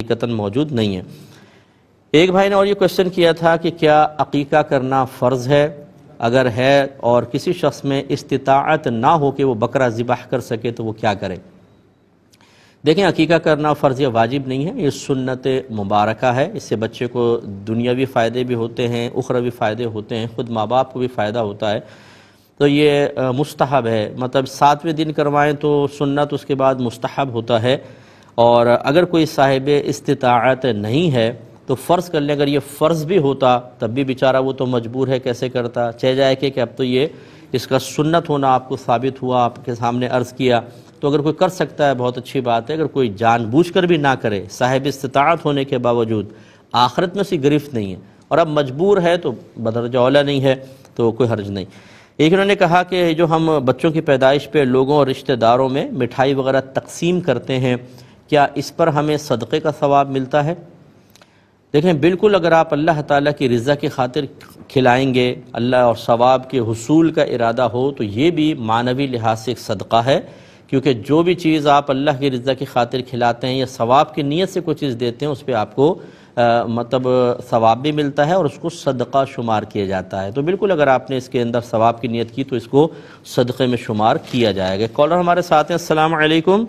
हकीकता मौजूद नहीं है एक भाई ने और ये क्वेश्चन किया था कि क्या अकीका करना फ़र्ज़ है अगर है और किसी शख्स में इस्तात ना हो कि वो बकरा ज़िबाह कर सके तो वो क्या करे देखें अकीका करना फ़र्ज़ या वाजिब नहीं है ये सुन्नत मुबारक है इससे बच्चे को दुनियावी फ़ायदे भी होते हैं उखरवी फ़ायदे होते हैं ख़ुद माँ बाप को भी फ़ायदा होता है तो ये मुस्तहब है मतलब सातवें दिन करवाएं तो सुन्नत उसके बाद मुस्तहब होता है और अगर कोई साहिब इस्तात नहीं है तो फ़र्ज़ कर लें अगर ये फ़र्ज़ भी होता तब भी बेचारा वो तो मजबूर है कैसे करता चह जाए कि अब तो ये इसका सुन्नत होना आपको साबित हुआ आपके सामने अर्ज़ किया तो अगर कोई कर सकता है बहुत अच्छी बात है अगर कोई जानबूझकर भी ना करे साहिब इस्तात होने के बावजूद आखिरत में सी गिरफ्त नहीं है और अब मजबूर है तो बदरजौला नहीं है तो कोई हर्ज नहीं एक इन्होंने कहा कि जो हम बच्चों की पैदाइश पे लोगों और रिश्तेदारों में मिठाई वगैरह तकसीम करते हैं क्या इस पर हमें सदक़े का सवाब मिलता है देखें बिल्कुल अगर आप अल्लाह ताला की रज़ा की खातिर खिलाएंगे अल्लाह और सवाब के हसूल का इरादा हो तो ये भी मानवी लिहाज से एक सदका है क्योंकि जो भी चीज़ आप अल्लाह की रज़ा की खातिर खिलाते हैं या सवाब की नीयत से कोई चीज़ देते हैं उस पर आपको आ, मतलब सवाब भी मिलता है और उसको सदका शुमार किया जाता है तो बिल्कुल अगर आपने इसके अंदर सवाब की नीयत की तो इसको सदक़े में शुमार किया जाएगा कॉलर हमारे साथ हैं असलकम